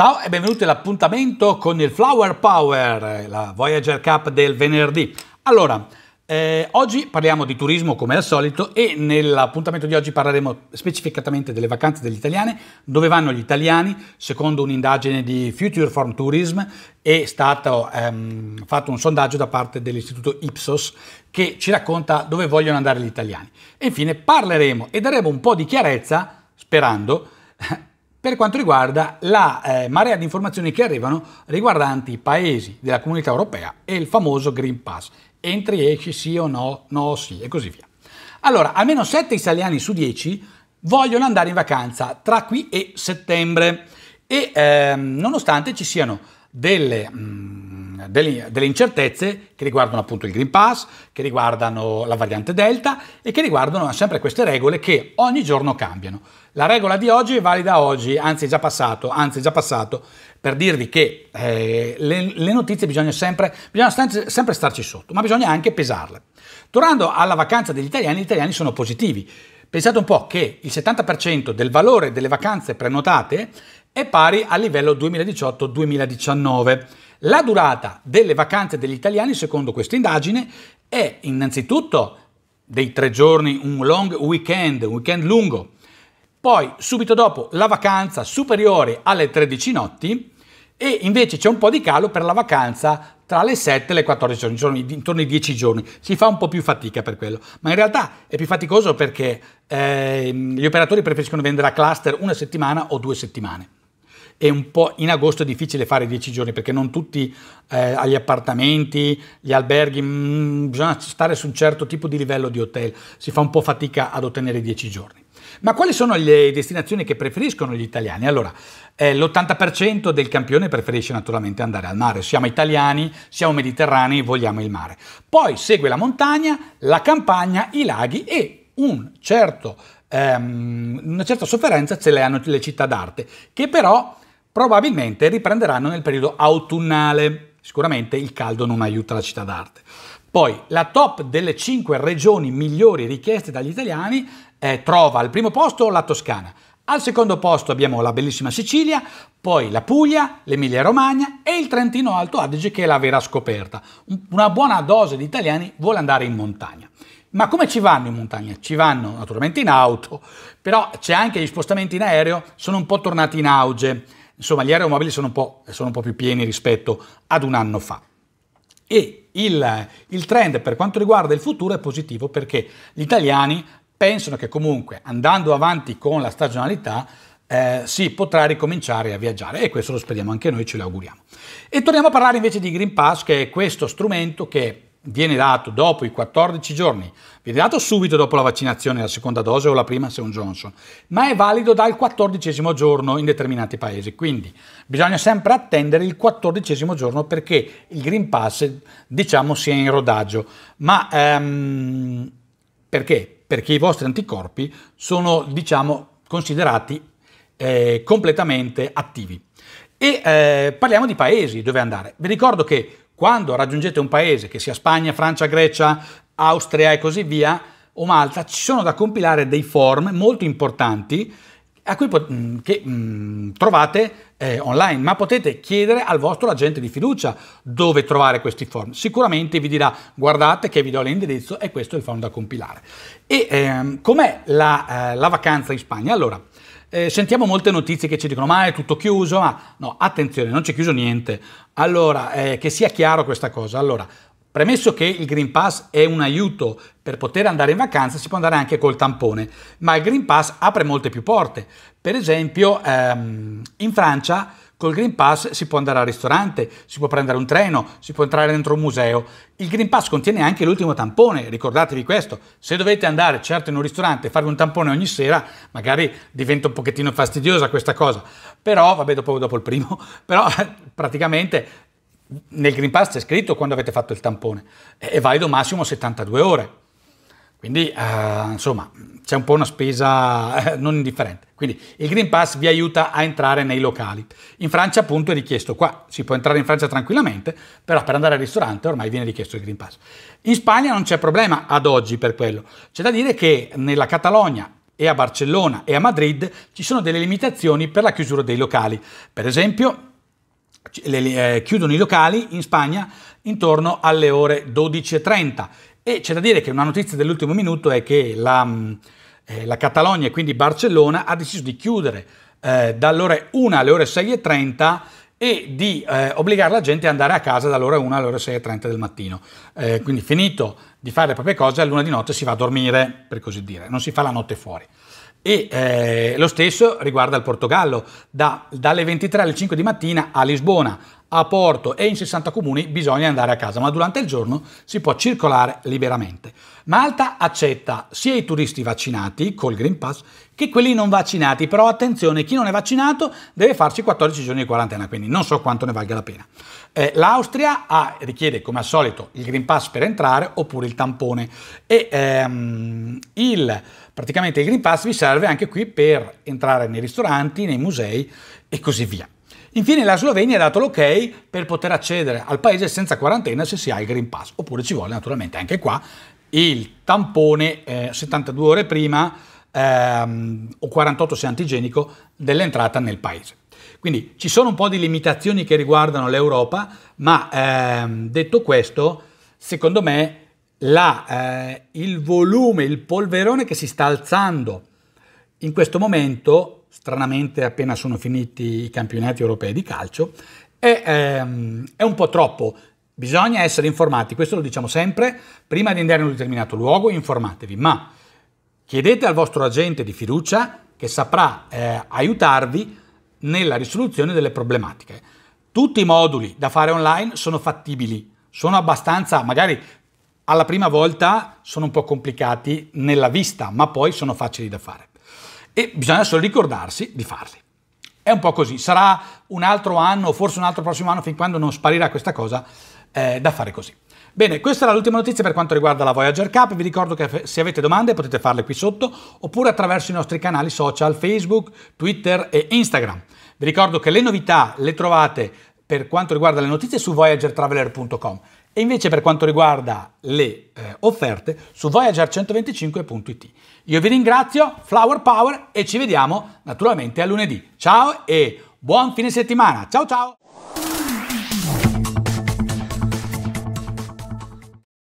Ciao e benvenuti all'appuntamento con il Flower Power, la Voyager Cup del venerdì. Allora, eh, oggi parliamo di turismo come al solito e nell'appuntamento di oggi parleremo specificatamente delle vacanze degli italiani, dove vanno gli italiani, secondo un'indagine di Future Form Tourism è stato ehm, fatto un sondaggio da parte dell'istituto Ipsos che ci racconta dove vogliono andare gli italiani. E infine parleremo e daremo un po' di chiarezza, sperando, per quanto riguarda la eh, marea di informazioni che arrivano riguardanti i paesi della comunità europea e il famoso Green Pass. Entri, esci, sì o no, no, sì e così via. Allora, almeno 7 italiani su 10 vogliono andare in vacanza tra qui e settembre e ehm, nonostante ci siano delle... Mh, mm, delle, delle, incertezze che riguardano appunto il Green Pass, che riguardano la variante Delta e che riguardano sempre queste regole che ogni giorno cambiano. La regola di oggi è valida oggi, anzi è già passato, anzi è già passato, per dirvi che eh, le, le, notizie bisogna, sempre, bisogna st- sempre starci sotto, ma bisogna anche pesarle. Tornando alla vacanza degli italiani, gli italiani sono positivi. Pensate un po' che il 70% del valore delle vacanze prenotate è pari al livello 2018-2019. La durata delle vacanze degli italiani, secondo questa indagine, è innanzitutto dei tre giorni, un long weekend, un weekend lungo, poi subito dopo la vacanza superiore alle 13 notti e invece c'è un po' di calo per la vacanza tra le 7 e le 14 giorni, intorno ai 10 giorni. Si fa un po' più fatica per quello, ma in realtà è più faticoso perché eh, gli operatori preferiscono vendere a cluster una settimana o due settimane e un po' in agosto è difficile fare 10 giorni perché non tutti eh, agli appartamenti, gli alberghi, mh, mm, bisogna stare su un certo tipo di livello di hotel, si fa un po' fatica ad ottenere 10 giorni. Ma quali sono le destinazioni che preferiscono gli italiani? Allora, eh, l'80% del campione preferisce naturalmente andare al mare. Siamo italiani, siamo mediterranei, vogliamo il mare. Poi segue la montagna, la campagna, i laghi e un certo, ehm, una certa sofferenza ce le hanno le città d'arte, che però probabilmente riprenderanno nel periodo autunnale. Sicuramente il caldo non aiuta la città d'arte. Poi la top delle 5 regioni migliori richieste dagli italiani eh, trova al primo posto la Toscana, al secondo posto abbiamo la bellissima Sicilia, poi la Puglia, l'Emilia Romagna e il Trentino Alto Adige che è la vera scoperta. Una buona dose di italiani vuole andare in montagna. Ma come ci vanno in montagna? Ci vanno naturalmente in auto, però c'è anche gli spostamenti in aereo, sono un po' tornati in auge. Insomma, gli aeromobili sono un po', sono un po più pieni rispetto ad un anno fa. E il, il trend per quanto riguarda il futuro è positivo perché gli italiani pensano che comunque andando avanti con la stagionalità eh, si potrà ricominciare a viaggiare e questo lo speriamo anche noi, ce lo auguriamo. E torniamo a parlare invece di Green Pass, che è questo strumento che viene dato dopo i 14 giorni, viene dato subito dopo la vaccinazione, la seconda dose o la prima se un Johnson, ma è valido dal 14 giorno in determinati paesi. Quindi bisogna sempre attendere il 14 giorno perché il Green Pass diciamo sia in rodaggio. Ma ehm, perché? Perché i vostri anticorpi sono diciamo considerati eh, completamente attivi. E eh, parliamo di paesi dove andare. Vi ricordo che quando raggiungete un paese, che sia Spagna, Francia, Grecia, Austria e così via, o Malta, ci sono da compilare dei form molto importanti Pot- mm, che mh, mm, trovate eh, online, ma potete chiedere al vostro agente di fiducia dove trovare questi form. Sicuramente vi dirà guardate che vi do l'indirizzo e questo è il form da compilare. E ehm, com'è la, eh, la vacanza in Spagna? Allora, eh, sentiamo molte notizie che ci dicono ma è tutto chiuso, ma no, attenzione, non c'è chiuso niente. Allora, eh, che sia chiaro questa cosa. Allora, premesso che il Green Pass è un aiuto per poter andare in vacanza, si può andare anche col tampone, ma il Green Pass apre molte più porte. Per esempio, ehm, in Francia Col Green Pass si può andare al ristorante, si può prendere un treno, si può entrare dentro un museo. Il Green Pass contiene anche l'ultimo tampone, ricordatevi questo. Se dovete andare certo in un ristorante e farvi un tampone ogni sera, magari diventa un pochettino fastidiosa questa cosa. Però, vabbè, dopo, dopo il primo, però praticamente nel Green Pass c'è scritto quando avete fatto il tampone e valido massimo 72 ore. Quindi, eh, insomma, c'è un po' una spesa eh, non indifferente. Quindi il Green Pass vi aiuta a entrare nei locali. In Francia appunto è richiesto, qua si può entrare in Francia tranquillamente, però per andare al ristorante ormai viene richiesto il Green Pass. In Spagna non c'è problema ad oggi per quello. C'è da dire che nella Catalogna e a Barcellona e a Madrid ci sono delle limitazioni per la chiusura dei locali. Per esempio, le, eh, chiudono i locali in Spagna intorno alle ore 12.30 e c'è da dire che una notizia dell'ultimo minuto è che la, mm, eh, la Catalogna e quindi Barcellona ha deciso di chiudere eh, dalle ore 1 alle ore 6.30 e di eh, obbligare la gente ad andare a casa dalle ore 1 alle ore 6.30 del mattino. Eh, quindi finito di fare le proprie cose, a luna di notte si va a dormire, per così dire, non si fa la notte fuori. E eh, lo stesso riguarda il Portogallo, da, dalle 23 alle 5 di mattina a Lisbona, a Porto e in 60 comuni bisogna andare a casa, ma durante il giorno si può circolare liberamente. Malta accetta sia i turisti vaccinati col Green Pass che quelli non vaccinati, però attenzione, chi non è vaccinato deve farci 14 giorni di quarantena, quindi non so quanto ne valga la pena. Eh, L'Austria ha, richiede come al solito il Green Pass per entrare oppure il tampone e ehm, il, praticamente il Green Pass vi serve anche qui per entrare nei ristoranti, nei musei e così via. Infine la Slovenia ha dato l'ok per poter accedere al paese senza quarantena se si ha il Green Pass, oppure ci vuole naturalmente anche qua il tampone eh, 72 ore prima ehm, o 48 se antigenico dell'entrata nel paese. Quindi ci sono un po' di limitazioni che riguardano l'Europa, ma ehm, detto questo, secondo me la, eh, il volume, il polverone che si sta alzando in questo momento stranamente appena sono finiti i campionati europei di calcio, è, ehm, è un po' troppo. Bisogna essere informati, questo lo diciamo sempre, prima di andare in un determinato luogo informatevi, ma chiedete al vostro agente di fiducia che saprà eh, aiutarvi nella risoluzione delle problematiche. Tutti i moduli da fare online sono fattibili, sono abbastanza, magari alla prima volta sono un po' complicati nella vista, ma poi sono facili da fare e bisogna solo ricordarsi di farli. È un po' così, sarà un altro anno, forse un altro prossimo anno, fin quando non sparirà questa cosa, eh, da fare così. Bene, questa era l'ultima notizia per quanto riguarda la Voyager Cup, vi ricordo che se avete domande potete farle qui sotto oppure attraverso i nostri canali social Facebook, Twitter e Instagram. Vi ricordo che le novità le trovate per quanto riguarda le notizie su voyagertraveler.com. E invece per quanto riguarda le eh, offerte su voyager125.it. Io vi ringrazio, Flower Power e ci vediamo naturalmente a lunedì. Ciao e buon fine settimana. Ciao ciao!